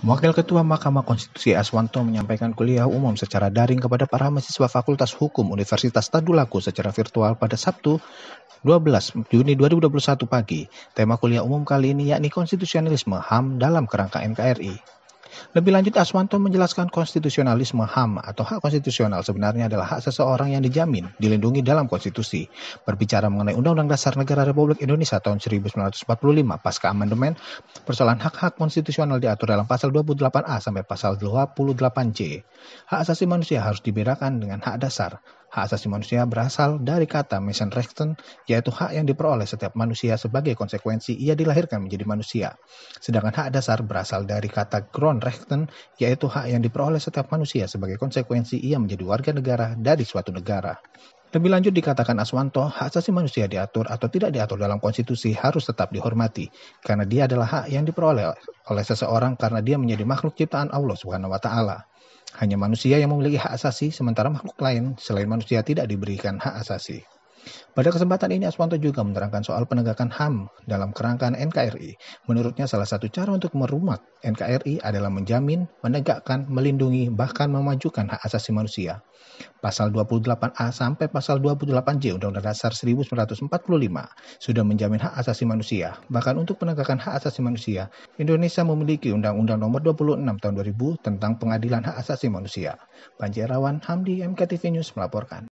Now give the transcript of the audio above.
Wakil Ketua Mahkamah Konstitusi Aswanto menyampaikan kuliah umum secara daring kepada para mahasiswa Fakultas Hukum Universitas Tadulako secara virtual pada Sabtu 12 Juni 2021 pagi. Tema kuliah umum kali ini yakni konstitusionalisme HAM dalam kerangka NKRI. Lebih lanjut, Aswanto menjelaskan konstitusionalisme HAM atau hak konstitusional sebenarnya adalah hak seseorang yang dijamin, dilindungi dalam konstitusi. Berbicara mengenai Undang-Undang Dasar Negara Republik Indonesia tahun 1945 pasca amandemen, persoalan hak-hak konstitusional diatur dalam pasal 28A sampai pasal 28C. Hak asasi manusia harus dibedakan dengan hak dasar. Hak asasi manusia berasal dari kata Menschenrechten, rechten, yaitu hak yang diperoleh setiap manusia sebagai konsekuensi ia dilahirkan menjadi manusia. Sedangkan hak dasar berasal dari kata Grundrechten, yaitu hak yang diperoleh setiap manusia sebagai konsekuensi ia menjadi warga negara dari suatu negara. Lebih lanjut dikatakan Aswanto, hak asasi manusia diatur atau tidak diatur dalam konstitusi harus tetap dihormati karena dia adalah hak yang diperoleh oleh seseorang karena dia menjadi makhluk ciptaan Allah Subhanahu wa taala. Hanya manusia yang memiliki hak asasi sementara makhluk lain selain manusia tidak diberikan hak asasi. Pada kesempatan ini Aswanto juga menerangkan soal penegakan HAM dalam kerangkaan NKRI. Menurutnya salah satu cara untuk merumat NKRI adalah menjamin, menegakkan, melindungi, bahkan memajukan hak asasi manusia. Pasal 28A sampai pasal 28J Undang-Undang Dasar 1945 sudah menjamin hak asasi manusia. Bahkan untuk penegakan hak asasi manusia, Indonesia memiliki Undang-Undang Nomor 26 Tahun 2000 tentang Pengadilan Hak Asasi Manusia. Panjerawan Hamdi MKTV News melaporkan.